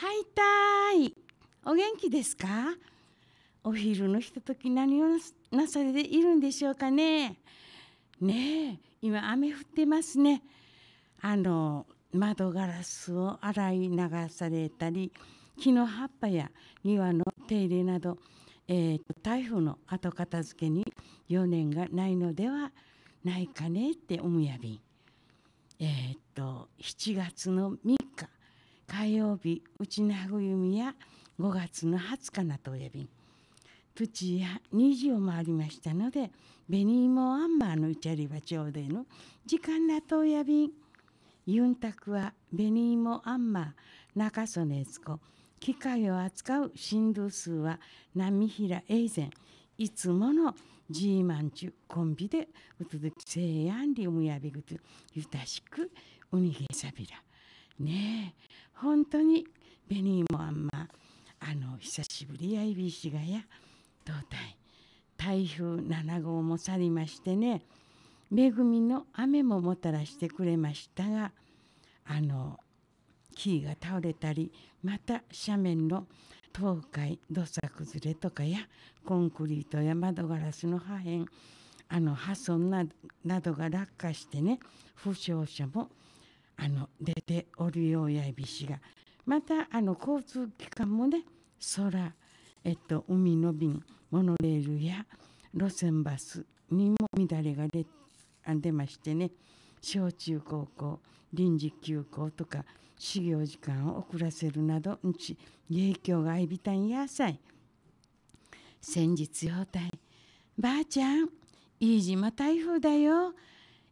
はいたいお元気ですかお昼のひととき何をなされているんでしょうかねねえ今雨降ってますねあの窓ガラスを洗い流されたり木の葉っぱや庭の手入れなど、えー、台風の後片付けに余念がないのではないかねっておむやびええー、っと7月の3日火曜日うちなぐゆみや5月の20日なとやびんプチや2時を回りましたので紅芋アンマーのうちゃりばちょうでの時間なとやびんユンタクは紅芋アンマー中曽根悦子機械を扱う振動数は波平英善いつものジーマンチュコンビでうつづきせいやんりむやびぐつゆたしくうにげさびらねえ本当に紅もあんまあの久しぶりやいびしがや胴体台風7号も去りましてね恵みの雨ももたらしてくれましたがあの木が倒れたりまた斜面の倒壊土砂崩れとかやコンクリートや窓ガラスの破片あの破損などが落下してね負傷者もあの出ておるようやいびしがまたあの交通機関もね空、えっと、海の便モノレールや路線バスにも乱れが出出ましてね小中高校臨時休校とか始業時間を遅らせるなどうち、影響が相びたんやさい先日ようたいばあちゃん飯島台風だよ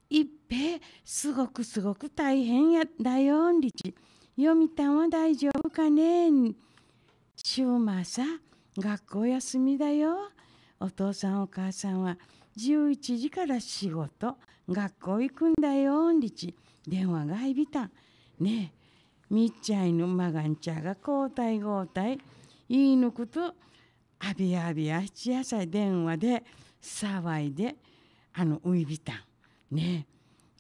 いっぺすごくすごく大変やだよんりちよみたんは大丈夫かねしゅうまさ学校休みだよお父さんお母さんは11時から仕事学校行くんだよんりち電話がいびたんねえみっちゃいぬまがんちゃが交代交代言いぬことあびあびあちやさ電話で騒いであのういびたんね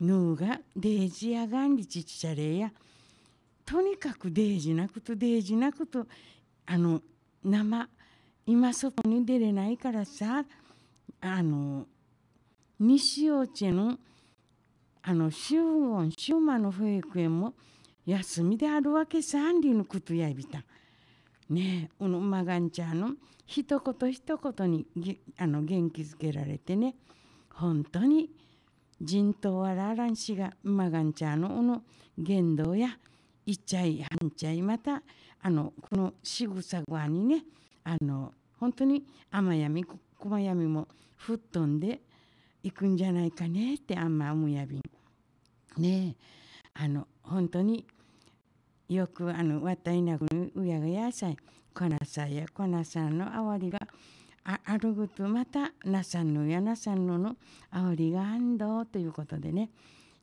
ヌーがデージやがんりちちゃれやとにかくデージなくとデージなくとあの生今外に出れないからさあの西オチのあの集音集魔の保育園も休みであるわけさんりのことやびたねえのまがんちゃんの一言一言にあの元気づけられてね本当に。人頭はラーラン氏がマガンチャーのの言動やいちゃいはんちゃいまたあのこのしぐさごにねあの本当に甘やみ細やみも吹っ飛んでいくんじゃないかねってあんまむやびん。ねあの本当によくあのわたいなぐうやがやさいこなさやこなさんのあわりがあるぐとまたなさんのやなさんののあおりがあんどということでね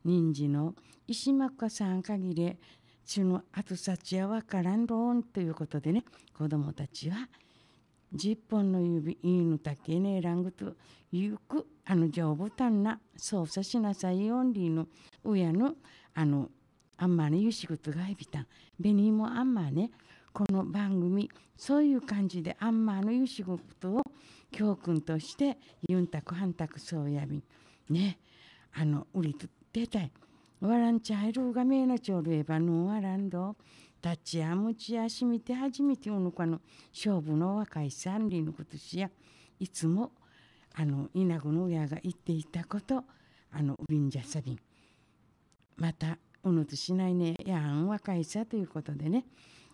人事の石幕かさん限りちのあとさちやわからんろんということでね子どもたちは10本の指いいのたけねえらんぐとゆくあの丈夫たんな操作しなさいオンリーの親のあのあんまねゆしぐとがいびたん紅もあんまねこの番組そういう感じであんまあのいう仕事を教訓としてユンタクハンタクソウヤビンねあの売り出たいわらんちゃいろうがめえのちょるえばのアランド立ちやむちやしみて初めておノかの勝負の若い三里のことしやいつもあの稲子の親が言っていたことあのウィンジャサビンまたおのとしないねやん若いさということでね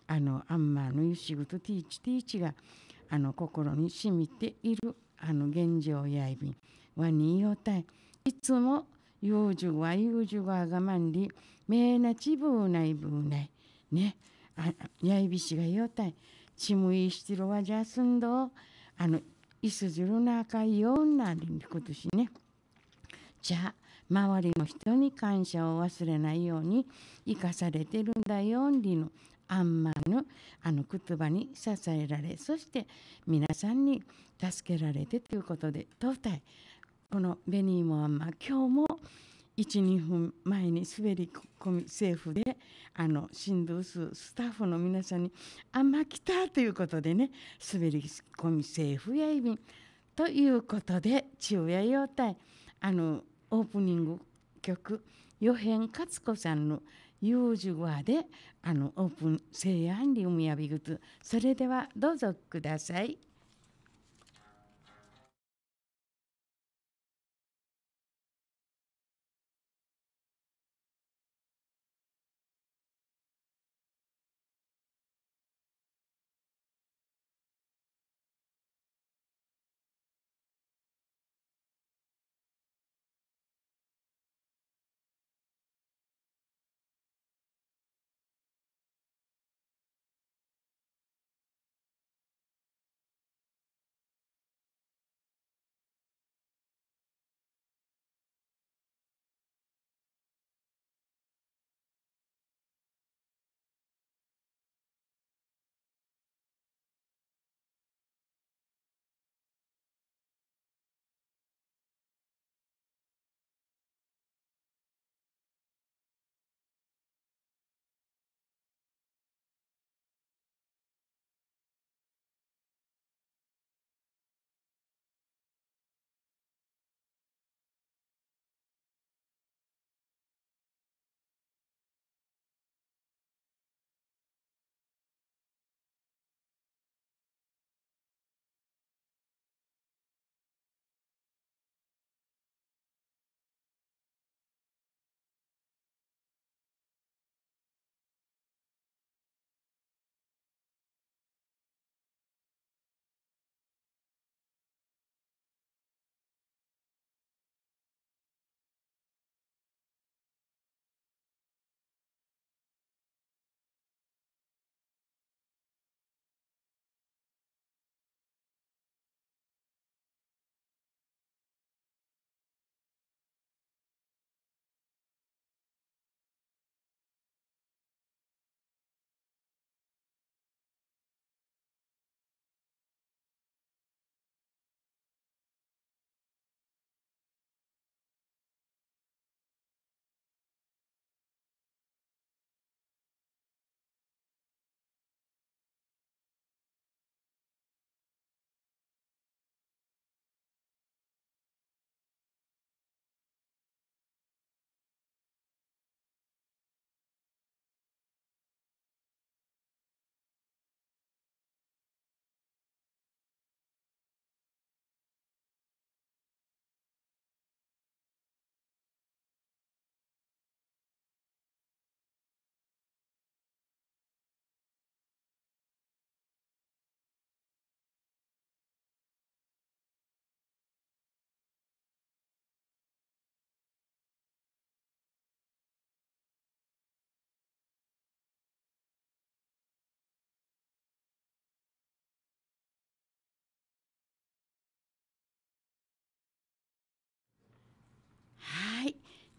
あのアンマーのユシグとティーチティーチがあの心に染みているあの現状やいびんはによたいいつも用事は用事は我慢りめなちぶうないぶうないねあやいびしがよたいちむいしてるわじゃすんどあのいすじるなあかいようなりんびことしねじゃあ周りの人に感謝を忘れないように生かされてるんだよんりのあんまあの言葉に支えられそして皆さんに助けられてということで東体この「ベニーモアンマ」今日も12分前に滑り込み政府であの新ドススタッフの皆さんに「あんま来た」ということでね滑り込み政府や移民ということで千代谷体あのオープニング曲ヨン・カ勝子さんの「4話であのオープン西安リウムやビグそれではどうぞください。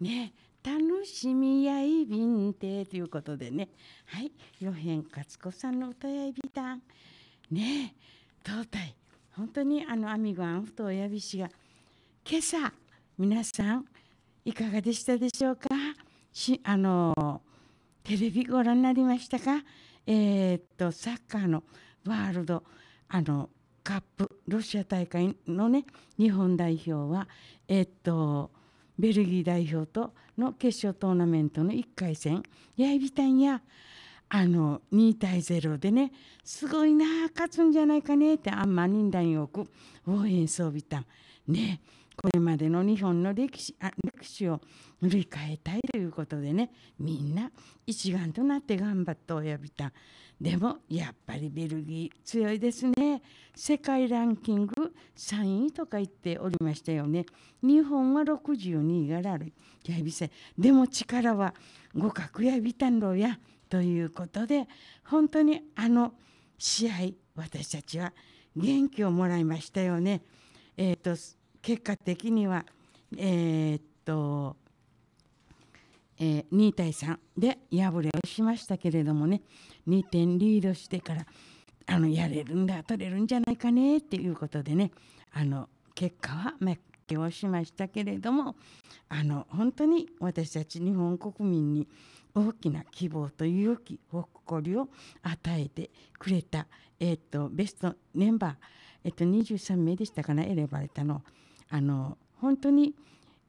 ね楽しみやいびんてということでねはい与辺勝子さんの歌やいびたんね東大本当にあのアミゴアンフト親びしが今朝皆さんいかがでしたでしょうかしあのテレビご覧になりましたかえー、っとサッカーのワールドあのカップロシア大会のね日本代表はえー、っとベルギー代表との決勝トーナメントの1回戦八重ビタンやあの2対0でねすごいな勝つんじゃないかねってあんま人団よく応援装備たんねこれまでの日本の歴史あ歴史を塗り替えたいということでねみんな一丸となって頑張っておやびたでもやっぱりベルギー強いですね世界ランキング3位とか言っておりましたよね日本は62位がラルやびせでも力は互角やビタンロやということで本当にあの試合私たちは元気をもらいましたよね。えーと、結果的には、えーとえー、2対3で敗れをしましたけれどもね2点リードしてからあのやれるんだ取れるんじゃないかねっていうことでねあの結果は負けをしましたけれどもあの本当に私たち日本国民に大きな希望というき誇りを与えてくれた、えーと、ベストメンバー、えーと、と23名でしたかな選ばれたの。あの本当に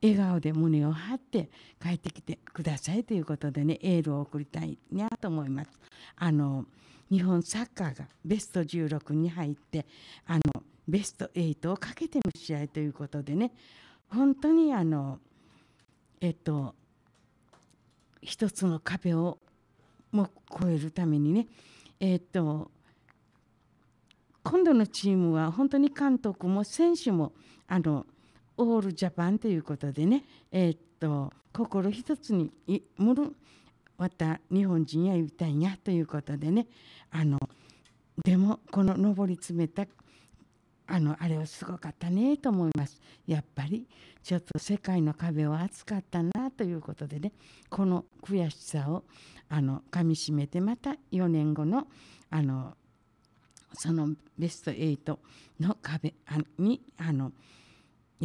笑顔で胸を張って帰ってきてくださいということでねエールを送りたいなと思います。あの日本サッカーがベスト16に入ってあのベスト8をかけての試合ということでね本当にあのえっと一つの壁をも超えるためにねえっと今度のチームは本当に監督も選手もあのオールジャパンということでね、えー、っと心一つにもるまた日本人や言いたいやということでねあのでもこの上り詰めたあのあれはすごかったねと思いますやっぱりちょっと世界の壁は厚かったなということでねこの悔しさをあのかみしめてまた4年後のあのそのベスト8の壁にあの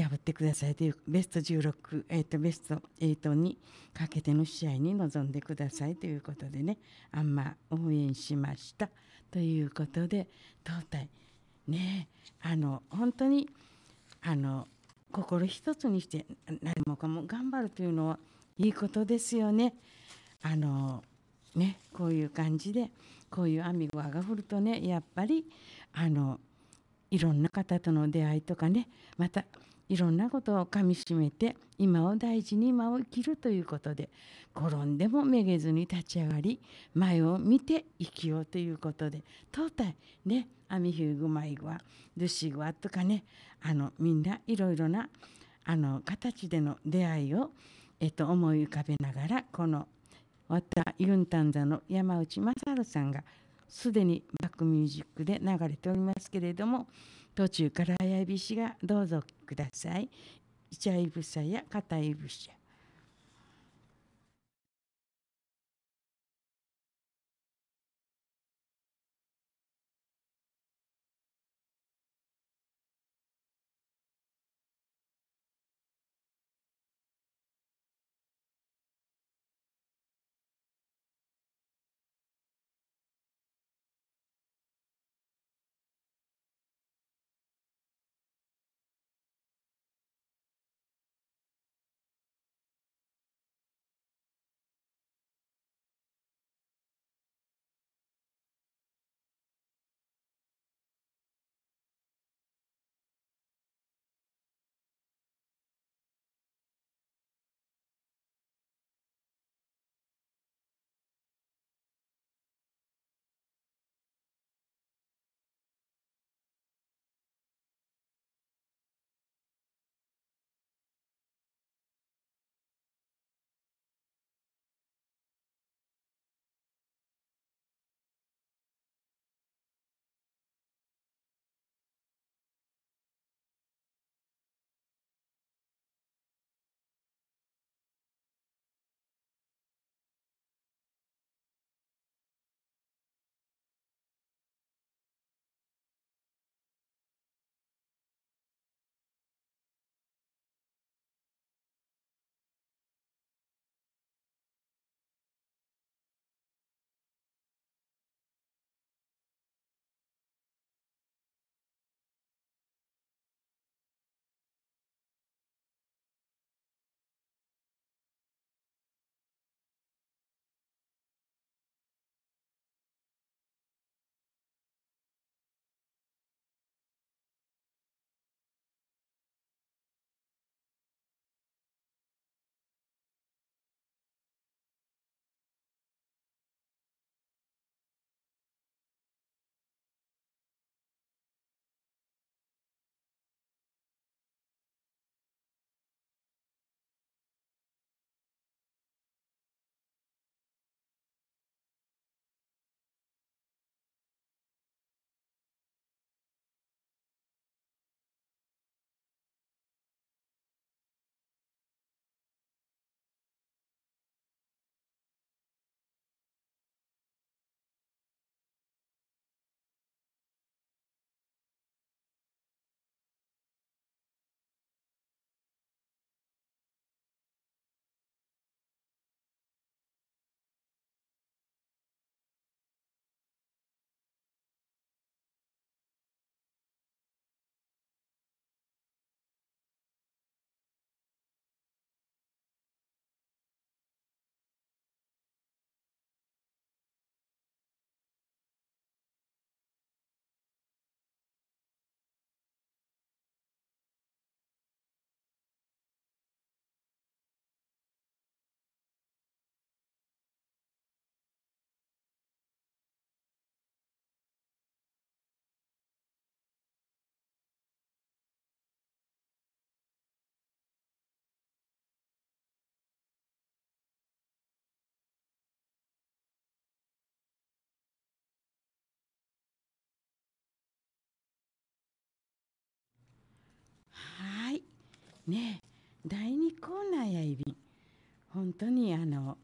破ってくださいというベスト16、えーと、ベスト8にかけての試合に臨んでくださいということでねあんま応援しましたということで東体ねあの本当にあの心一つにして何もかも頑張るというのはいいことですよね。あのねこういう感じでこういう網が降るとねやっぱりあのいろんな方との出会いとかねまたいろんなことをかみしめて今を大事に今を生きるということで転んでもめげずに立ち上がり前を見て生きようということでトータルねアミヒューグマイグワルシグワとかねあのみんないろいろなあの形での出会いを、えっと、思い浮かべながらこのまたユンタンザの山内雅治さんがすでにバックミュージックで流れておりますけれども途中から親指しがどうぞください。イチャやカタイブシね第2コーナーやいびん本当にあの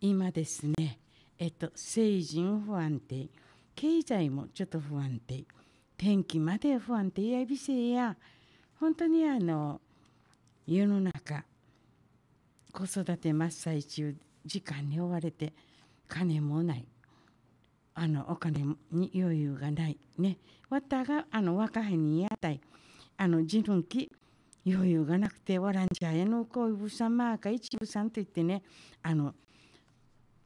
今ですねえっと成人不安定経済もちょっと不安定天気まで不安定やいびせや本当にあの世の中子育て真っ最中時間に追われて金もないあのお金に余裕がないねわたがあの若いにやたいあの自分き余裕がなくてわらんちゃえのこうぶさまか一部さんと言ってねあの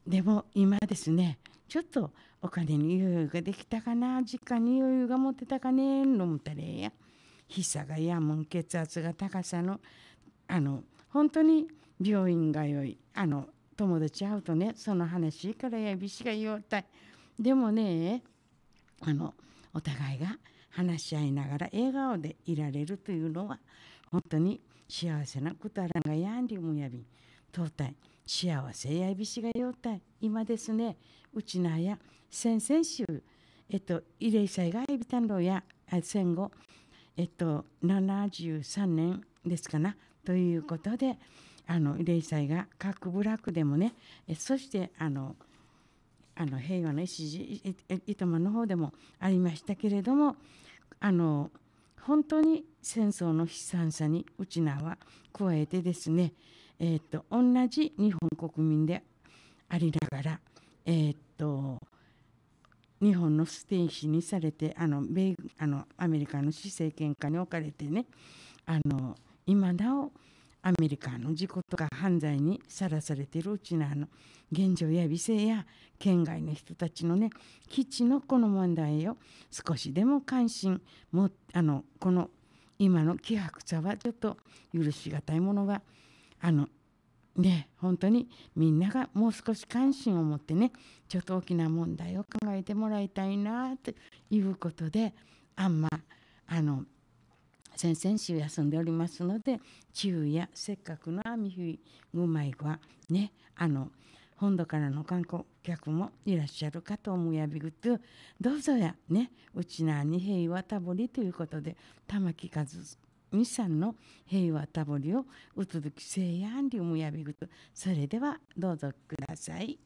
でも今ですねちょっとお金に余裕ができたかな実家に余裕が持ってたかねのむたれやひさがやもん血圧が高さのあの本当に病院がよいあの友達会うとねその話からやびしが言おうたいでもねあのお互いが話し合いながら笑顔でいられるというのは本当に幸せなことあらがやんりむやびんとうたい幸せやいびしがようたい今ですねうちなや先々週えっと慰霊祭がいびたんろや戦後えっと73年ですかなということであの慰霊祭が各部落でもねそしてあのあの平和の礎とまの方でもありましたけれどもあの本当に戦争の悲惨さにうちなは加えてですね、えーと、同じ日本国民でありながら、えーと、と日本のステイシにされてあの米あのアメリカの施政権下に置かれてねあの今なおアメリカの事故とか犯罪にさらされているうちのの現状や美声や県外の人たちのね基地のこの問題を少しでも関心もあのこの今の希薄さはちょっと許し難いものがあのね本当にみんながもう少し関心を持ってねちょっと大きな問題を考えてもらいたいなということであんまあの先々週休んでおりますので昼夜せっかくの網ひぐまいはねあの本土からの観光客もいらっしゃるかと思やびぐとどうぞやねうちなに平和たぼりということで玉木和三さんの平和たぼりをうつづきせいやんりをうむやびぐとそれではどうぞください。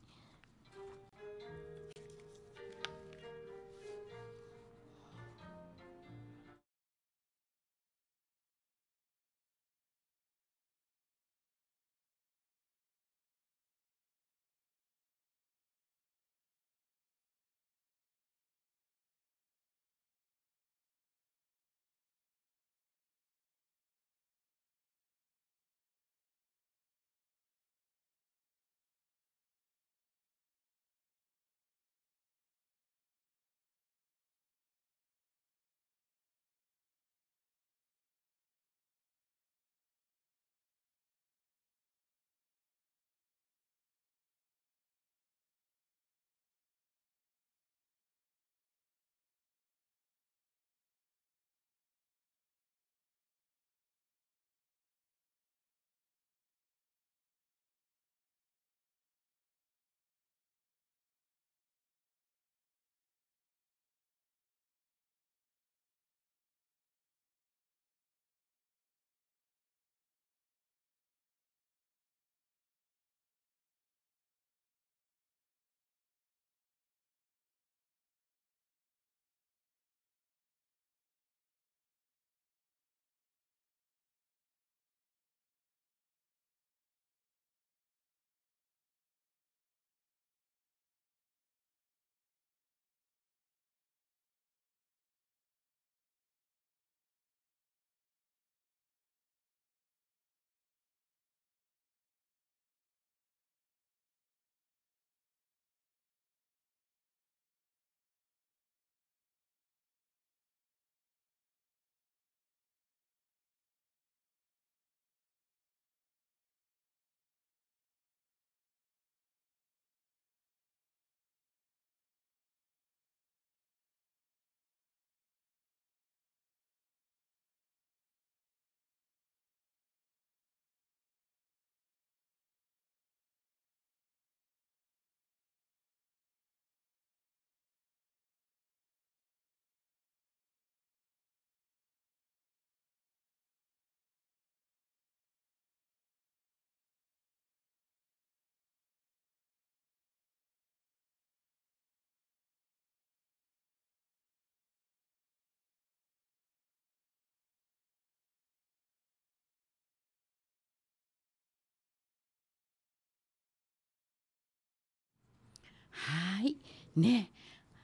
はいね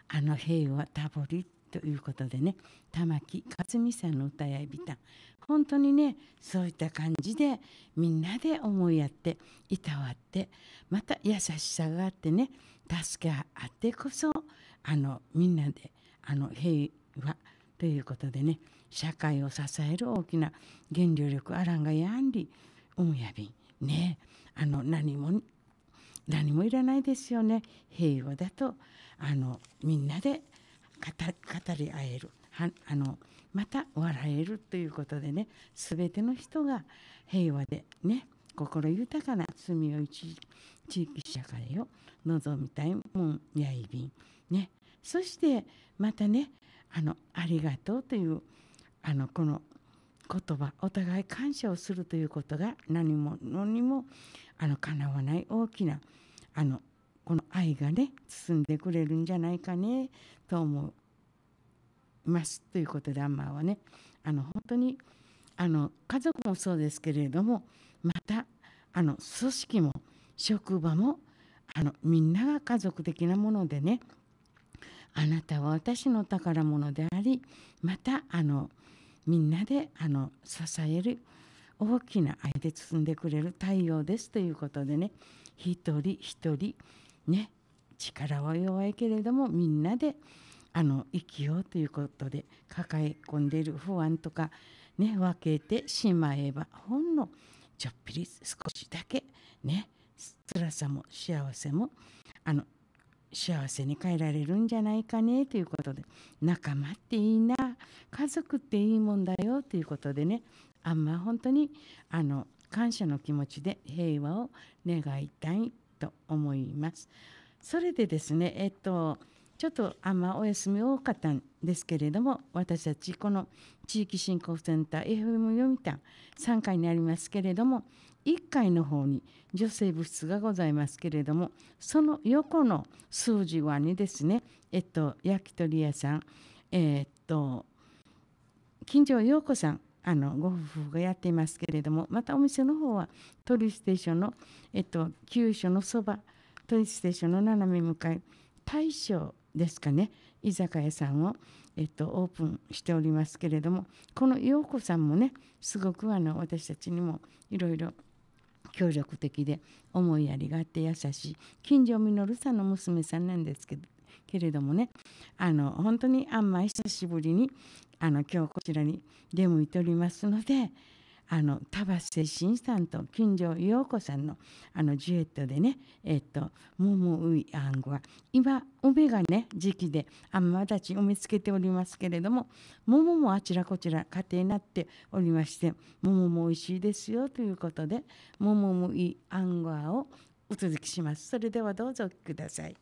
あの平和たぼりということでね玉木克美さんの歌やびた本当にねそういった感じでみんなで思いやっていたわってまた優しさがあってね助け合ってこそあのみんなであの平和ということでね社会を支える大きな原料力アランがやんりうんやびん、ねあの何も何もいらないですよね平和だとあのみんなで語り合えるあのまた笑えるということでね全ての人が平和でね心豊かな住み一地域社会を望みたいもんやいびんねそしてまたねあのありがとうというあのこの言葉お互い感謝をするということが何も何にもあのかなわない大きなあのこの愛がね包んでくれるんじゃないかねと思いますということでアンマーはねあの本当にあの家族もそうですけれどもまたあの組織も職場もあのみんなが家族的なものでねあなたは私の宝物でありまたあのみんなであの支える大きな愛で包んでくれる太陽ですということでね一人一人ね力は弱いけれどもみんなであの生きようということで抱え込んでいる不安とかね分けてしまえばほんのちょっぴり少しだけね辛さも幸せもあの幸せに変えられるんじゃないかねということで仲間っていいな家族っていいもんだよということでねあんま本当にあの感謝の気持ちで平和を願いたいと思います。それでですね、えっと、ちょっとあんまお休み多かったんですけれども私たちこの地域振興センター FM 読みたん3回にありますけれども1階の方に女性部室がございますけれどもその横の数字はにですねえっと焼き鳥屋さんえー、っと金城陽子さんあのご夫婦がやっていますけれどもまたお店の方は鳥ステーションの、えっと、急所のそば鳥ステーションの斜め向かい大将ですかね居酒屋さんを、えっと、オープンしておりますけれどもこの陽子さんもねすごくあの私たちにもいろいろ協力的で思いやりがあって優しい金城実さんの娘さんなんですけどけれどもねあの本当にあんま久しぶりにあの今日こちらに出向いておりますのであの田橋誠心さんと金城陽子さんのあのジュエットでね「えっと、ももういあんごは」今梅がね時期であんまたちを見つけておりますけれども桃もあちらこちら家庭になっておりまして桃も美味しいですよということで「桃ウいあんごア」をお続きします。それではどうぞください。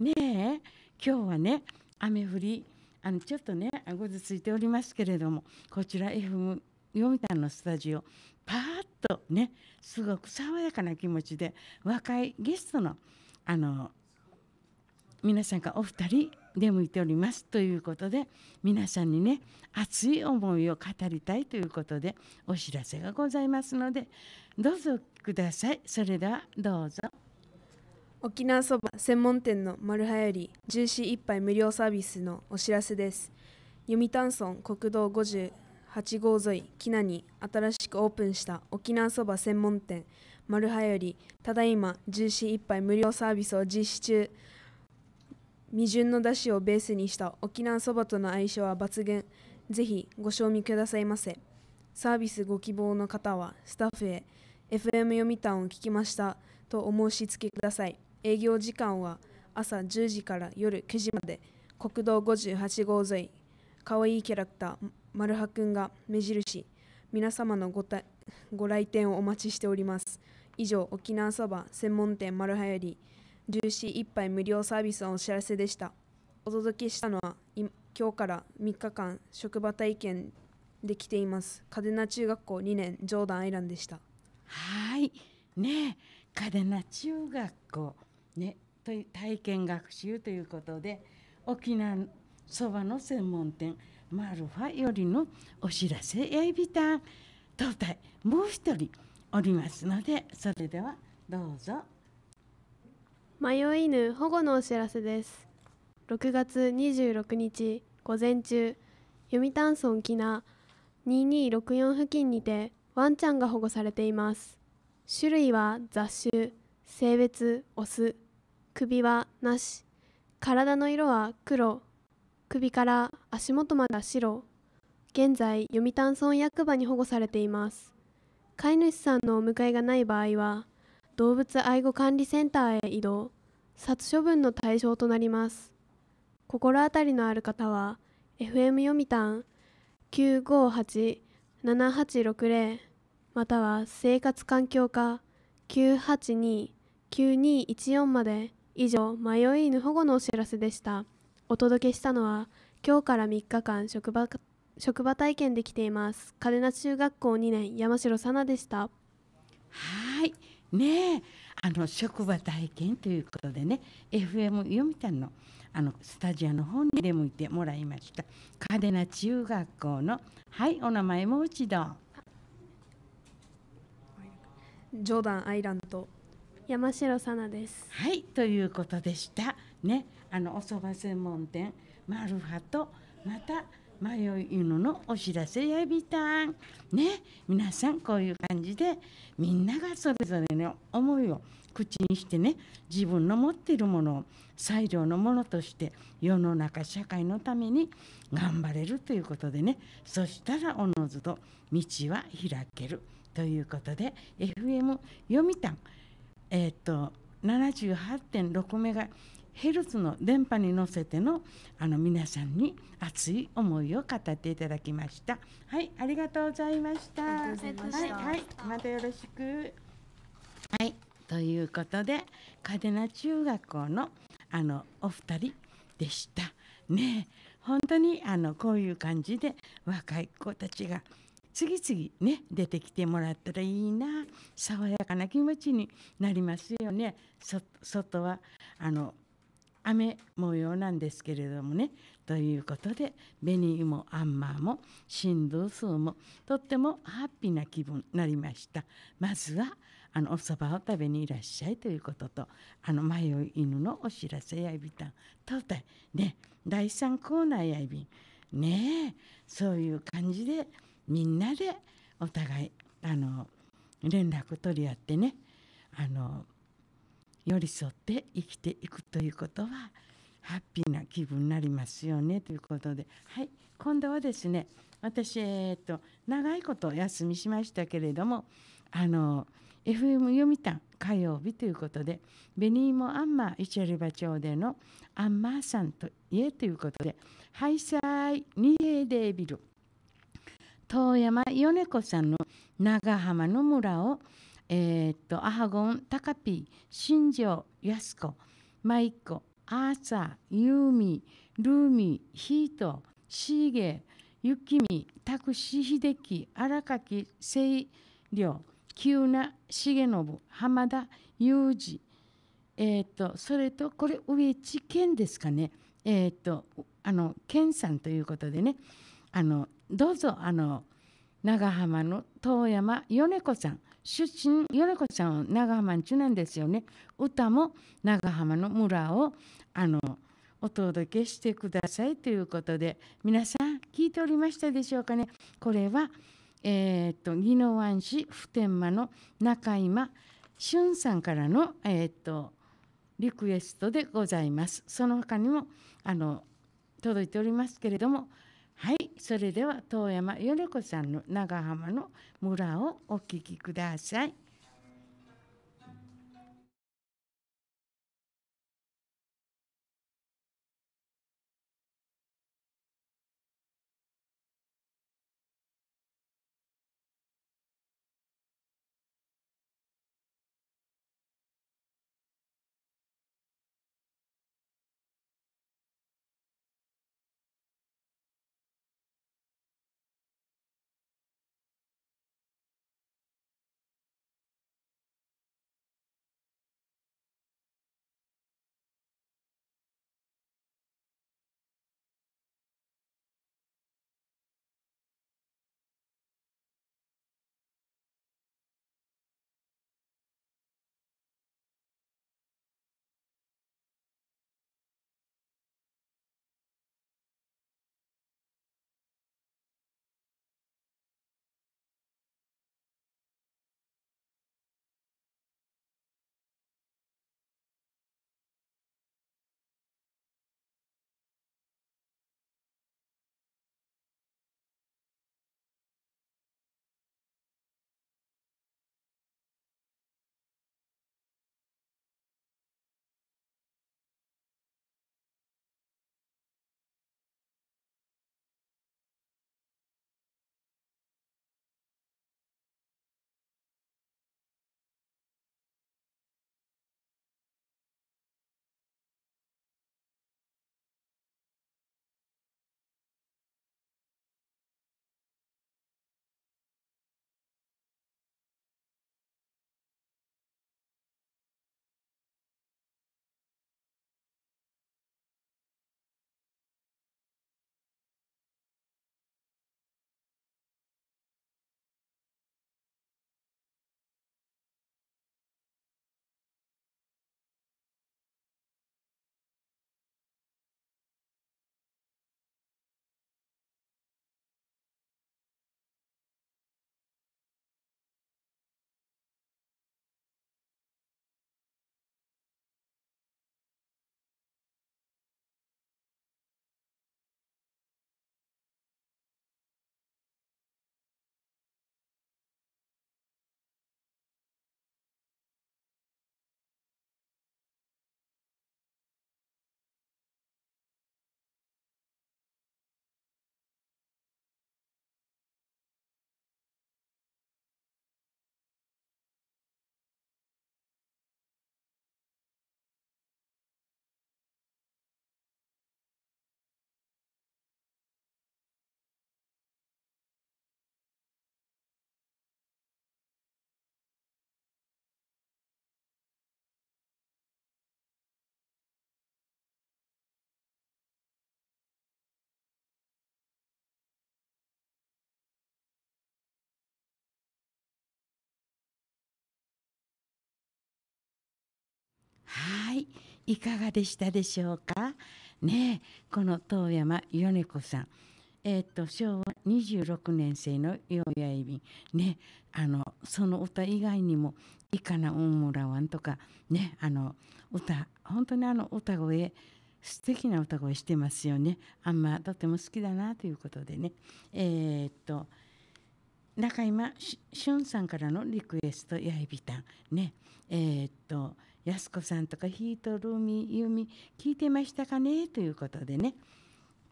ねえ今日はね雨降りあのちょっとねごずついておりますけれどもこちら f ミ読谷のスタジオパーッとねすごく爽やかな気持ちで若いゲストのあの皆さんがお二人出向いておりますということで皆さんにね熱い思いを語りたいということでお知らせがございますのでどうぞくださいそれではどうぞ。沖縄そば専門店のマルハよりジューシー一杯無料サービスのお知らせです読谷村国道58号沿いキナに新しくオープンした沖縄そば専門店マルハよりただいまジューシー一杯無料サービスを実施中未純のだしをベースにした沖縄そばとの相性は抜群ぜひご賞味くださいませサービスご希望の方はスタッフへ FM 読谷を聞きましたとお申し付けください。営業時間は朝10時から夜9時まで国道58号沿いかわいいキャラクターマルハくんが目印皆様のごたご来店をお待ちしております以上沖縄そば専門店マルハよりジューシー一杯無料サービスのお知らせでしたお届けしたのは今日から3日間職場体験できています嘉手納中学校2年ジョーダンアイランでしたはいねえ嘉手納中学校ね、と体験学習ということで沖縄そばの専門店マルファよりのお知らせやいびた当体もう一人おりますのでそれではどうぞ迷いぬ保護のお知らせです6月26日午前中読谷村喜納2264付近にてワンちゃんが保護されています種類は雑種性別オス首はなし体の色は黒首から足元まで白現在読谷村役場に保護されています飼い主さんのお迎えがない場合は動物愛護管理センターへ移動殺処分の対象となります心当たりのある方は FM 読谷958-7860または生活環境課982-9214まで以上、迷い犬保護のお知らせでした。お届けしたのは、今日から3日間職場職場体験できています。嘉手納中学校2年、山城さなでした。はい。ねえ、あの職場体験ということでね、FM 読谷のあのスタジオの方に出向いてもらいました。嘉手納中学校のはいお名前もう一度。ジョーダン・アイランド山城さなですはいということでしたねあのお蕎麦専門店マルハとまた迷い犬のお知らせやびたんね皆さんこういう感じでみんながそれぞれの思いを口にしてね自分の持っているものを最良のものとして世の中社会のために頑張れるということでねそしたらおのずと道は開けるということで FM 読みたんえーと、と78.6メガヘルツの電波に乗せてのあの皆さんに熱い思いを語っていただきました。はい、ありがとうございました。はい、はい、またよろしく。はい、ということで、嘉手納中学校のあのお二人でした。ね、本当にあのこういう感じで若い子たちが次々ね出てきてもらったらいいな爽やかな気持ちになりますよね。外はあの雨模様なんですけれどもねということで紅もアンマーも新道数もとってもハッピーな気分になりましたまずはあのおそばを食べにいらっしゃいということとあの迷い犬のお知らせやいびたんとうたいね第3コーナーやいびんねえそういう感じでみんなでお互いあの連絡取り合ってねあの寄り添って生きていくということはハッピーな気分になりますよねということで、はい、今度はですね私、えーと、長いことお休みしましたけれどもあの FM 読谷火曜日ということでベーモアンマー一ルバ町でのアンマーさんと家ということで「ハイサイニエーデービル」遠山米子さんの長浜の村を、えー、っとアハゴン、タカピー、新庄、安子、マイコ、アーサー、ユーミー、ルーミー、ヒート、シーゲー、ゆきみ、たくしひでき、荒垣、せいりょう、きゅうな、しげのぶ、浜田、ユうジ、えっ、ー、と、それと、これ、上知県ですかね。えっ、ー、と、あの、ケンさんということでね、あの、どうぞあの長浜の遠山米子さん出身米子さんは長浜中なんですよね歌も長浜の村をあのお届けしてくださいということで皆さん聞いておりましたでしょうかねこれはえー、っと宜野湾市普天間の中今俊さんからのえー、っとリクエストでございますその他にもあの届いておりますけれどもはい、それでは遠山米子さんの長浜の村をお聴きください。いいかがでしたでしょうかねこの遠山米子さんえーと、昭和26年生のようやいびん、ね、あのその歌以外にも「いかなうんもらわん」とか、ね、あの歌本当にあの歌声素敵な歌声してますよねあんまとても好きだなということでねえー、っと中山さんからのリクエスト「やいびたん」ねえー、っと「安子さんとかヒートルミユミ聞いてましたかねということでね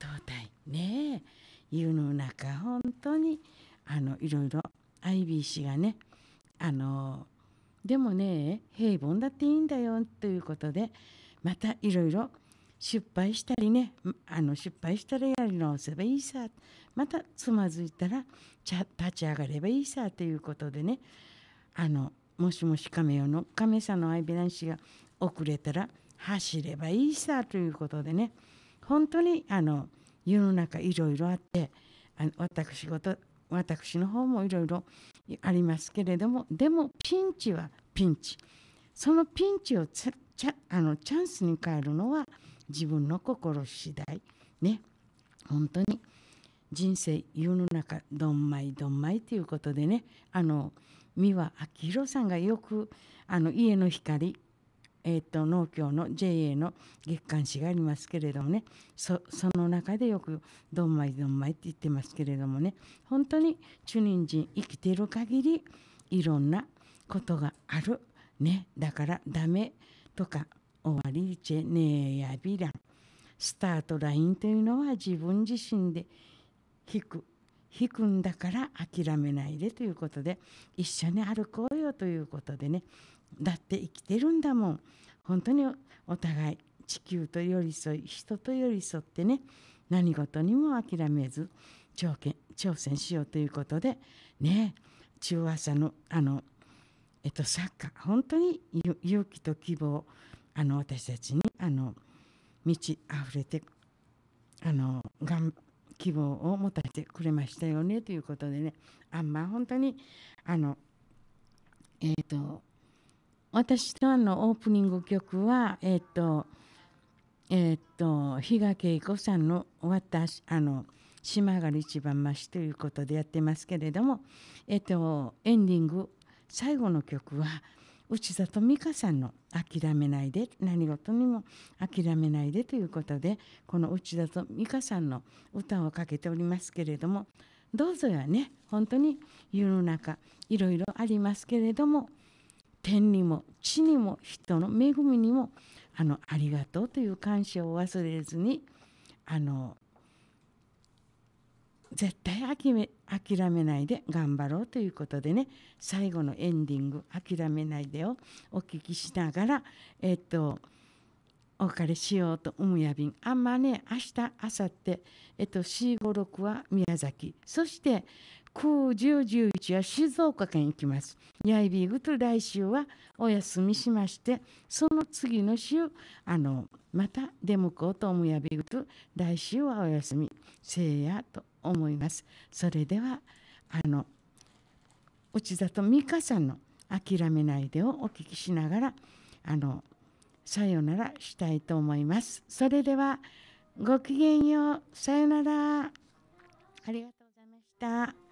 東大ね湯の中本当にあのいろいろ IBC がねあのでもね平凡だっていいんだよということでまたいろいろ失敗したりねあの失敗したらやり直せばいいさまたつまずいたら立ち上がればいいさということでねあのもしもし亀よの亀さんの相手男子が遅れたら走ればいいさということでね本当にあの世の中いろいろあってあの私ごと私の方もいろいろありますけれどもでもピンチはピンチそのピンチをちゃあのチャンスに変えるのは自分の心次第ね本当に人生世の中どんまいどんまいということでねあの三輪明宏さんがよくあの家の光えーと、農協の JA の月刊誌がありますけれどもねその中でよく「どんまいどんまい」って言ってますけれどもね本当にチュニン人生きている限りいろんなことがあるねだから「ダメ」とか「終わりチェネーやビラン」スタートラインというのは自分自身で引く引くんだから諦めないでということで一緒に歩こうよということでねだって生きてるんだもん本当にお互い地球と寄り添い人と寄り添ってね何事にも諦めず挑戦しようということでね中朝のあのえっと作家本当に勇気と希望あの私たちにあの満ち溢れてあの頑張希望を持たせてくれましたよねということでねあんま本当にあのえっ、ー、と私とあのオープニング曲はえっ、ー、とえっ、ー、と比嘉恵子さんの私あの島が一番増しということでやってますけれどもえっ、とエンディング最後の曲は「内里美香さんの「諦めないで何事にも諦めないで」ということでこの内里美香さんの歌をかけておりますけれどもどうぞやね本当に世の中いろいろありますけれども天にも地にも人の恵みにもあのありがとうという感謝を忘れずにあの絶対諦めないで頑張ろうということでね最後のエンディング「諦めないで」をお聞きしながらえっとお別れしようと思うやびんあんまね明日明後日えっと456は宮崎そして91011は静岡県行きますやいびぐと来週はお休みしましてその次の週あのまた出向こうと思うやびぐと来週はお休みせいやと。思いますそれではあの内里美香さんの「諦めないで」をお聞きしながらあのさよならしたいと思いますそれではごきげんようさよならありがとうございました